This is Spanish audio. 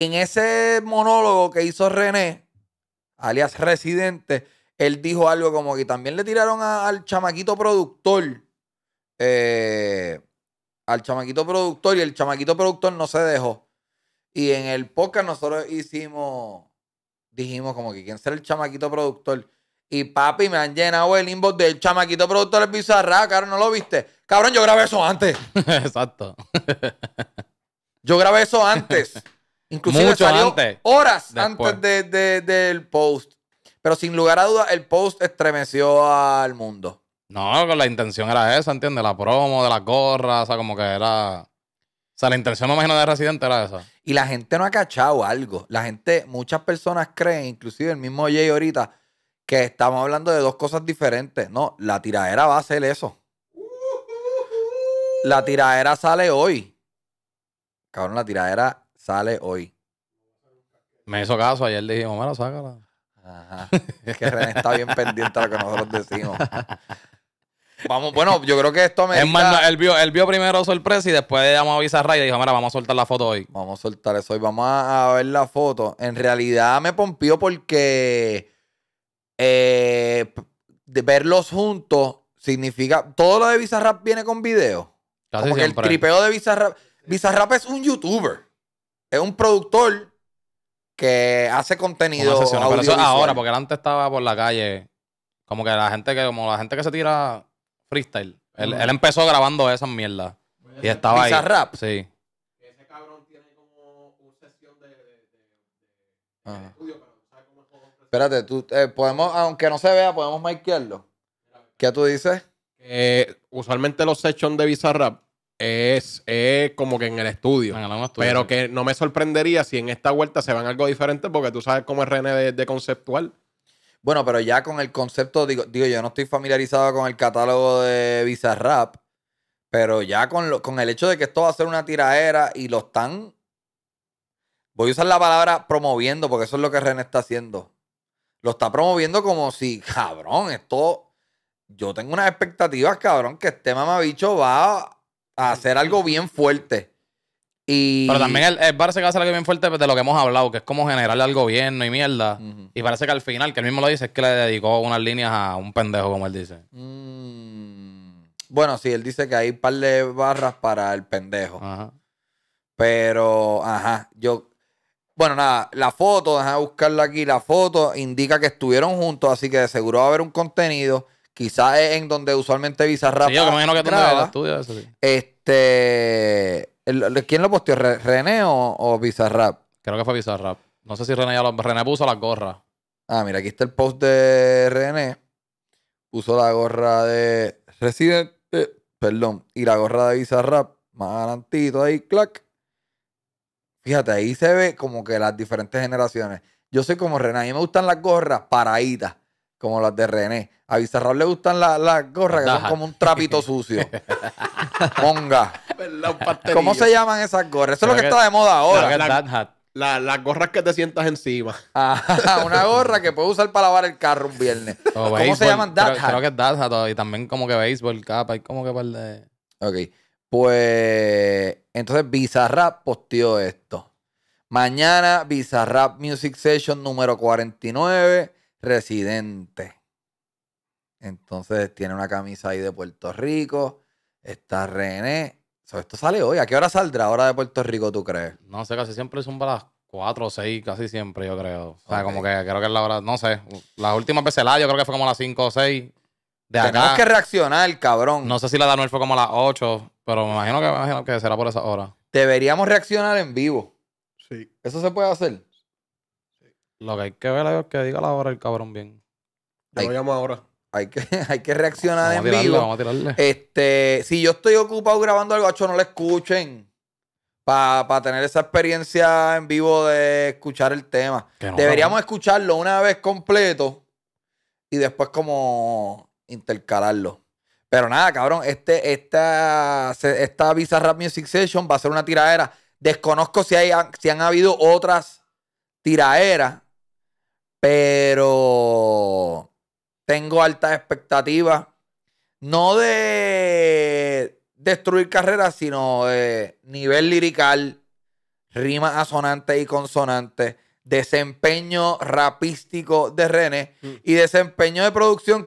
En ese monólogo que hizo René, alias Residente, él dijo algo como que también le tiraron al chamaquito productor. Eh, al chamaquito productor y el chamaquito productor no se dejó. Y en el podcast nosotros hicimos, dijimos como que quién será el chamaquito productor. Y papi, me han llenado el inbox del chamaquito productor del Bizarra, cabrón, ¿no lo viste? Cabrón, yo grabé eso antes. Exacto. yo grabé eso antes. Inclusive horas antes del post. Pero sin lugar a dudas, el post estremeció al mundo. No, la intención era esa, ¿entiendes? La promo, de las gorras, o sea, como que era... O sea, la intención, me imagino, de Resident era esa. Y la gente no ha cachado algo. La gente, muchas personas creen, inclusive el mismo Jay ahorita, que estamos hablando de dos cosas diferentes. No, la tiradera va a ser eso. La tiradera sale hoy. Cabrón, la tiradera sale hoy. Me hizo caso, ayer le dijimos, bueno, sácala. Ajá. Es que René está bien pendiente a lo que nosotros decimos. Vamos, bueno, yo creo que esto me. Es más, él, vio, él vio primero sorpresa y después le llamó a Bizarra y le dijo: Mira, vamos a soltar la foto hoy. Vamos a soltar eso hoy. Vamos a, ver la foto. En realidad me pompió porque eh, verlos juntos significa. Todo lo de Bizarrap viene con video. Casi Como el tripeo de Bizarrap. Bizarrap es un youtuber es un productor que hace contenido. ahora, porque él antes estaba por la calle. Como que la gente que, como la gente que se tira freestyle. él, empezó grabando esas mierdas. y estaba ahí. rap. Sí. Ese cabrón tiene como un sesión de, Espérate, tú, eh, podemos, aunque no se vea, podemos marquearlo. ¿Qué tú dices? Eh, usualmente los sessions de Rap es, como que en el estudio. pero que no me sorprendería si en esta vuelta se van algo diferente porque tú sabes cómo es René de, conceptual. Bueno, pero ya con el concepto, digo, yo no estoy familiarizado con el catálogo de Bizarrap, pero ya con, el hecho de que esto va a ser una tiraera y lo están. Voy a usar la palabra promoviendo, porque eso es lo que René está haciendo. Lo está promoviendo como si, cabrón, esto. Yo tengo unas expectativas, cabrón, que este mamabicho va a hacer algo bien fuerte. Y... Pero también el, parece que va a ser algo bien fuerte de lo que hemos hablado, que es como generarle al gobierno y mierda. Y parece que al final, que él mismo lo dice, es que le dedicó unas líneas a un pendejo, como él dice. Mm. Bueno, sí, él dice que hay un par de barras para el pendejo. Pero, ajá, yo... Bueno, nada, la foto, déjame buscarla aquí, la foto indica que estuvieron juntos, así que de seguro va a haber un contenido. Quizás es en donde usualmente Bizarrap. Sí, que Este. ¿Quién lo posteó? ¿René o, Visa Bizarrap? Creo que fue Bizarrap. No sé si René ya puso las gorras. Ah, mira, aquí está el post de René. Puso la gorra de Resident. perdón. Y la gorra de Bizarrap. Más adelantito ahí, clac. Fíjate, ahí se ve como que las diferentes generaciones. Yo soy como René. A mí me gustan las gorras paraditas como las de René. A Bizarrap le gustan las gorras que son como un trapito sucio. Monga. ¿Cómo se llaman esas gorras? Eso es lo que, está de moda ahora. las gorras que te sientas encima. Ah, una gorra que puedes usar para lavar el carro un viernes. ¿Cómo se llaman Dad creo, que es Dad hat, y también como que béisbol, capa y como que par de... Ok. Pues entonces Bizarrap posteó esto. Mañana Bizarrap Music Session número 49 residente. Entonces tiene una camisa ahí de Puerto Rico. Está René. esto sale hoy. ¿A qué hora saldrá ahora de Puerto Rico, tú crees? No sé, casi siempre son para las 4 o 6, casi siempre, yo creo. O sea, como que creo que es la hora, no sé. Las últimas veces la, yo creo que fue como las 5 o 6. De acá. Tenemos que reaccionar, cabrón. No sé si la de Anuel fue como las 8, pero me imagino que, me imagino que será por esa hora. Deberíamos reaccionar en vivo. Sí. Eso se puede hacer. Lo que hay que ver es que diga la hora el cabrón bien. No lo llamo ahora. Hay que, hay que reaccionar en vivo. Este, si yo estoy ocupado grabando algo, hecho, no le escuchen. Para tener esa experiencia en vivo de escuchar el tema. Deberíamos escucharlo una vez completo y después como intercalarlo. Pero nada, cabrón, este, esta, esta Visa Rap Music Session va a ser una tiradera. Desconozco si, hay, si han habido otras tiraderas pero tengo altas expectativas. No de destruir carreras, sino de nivel lirical, rima asonantes y consonante desempeño rapístico de René mm. y desempeño de producción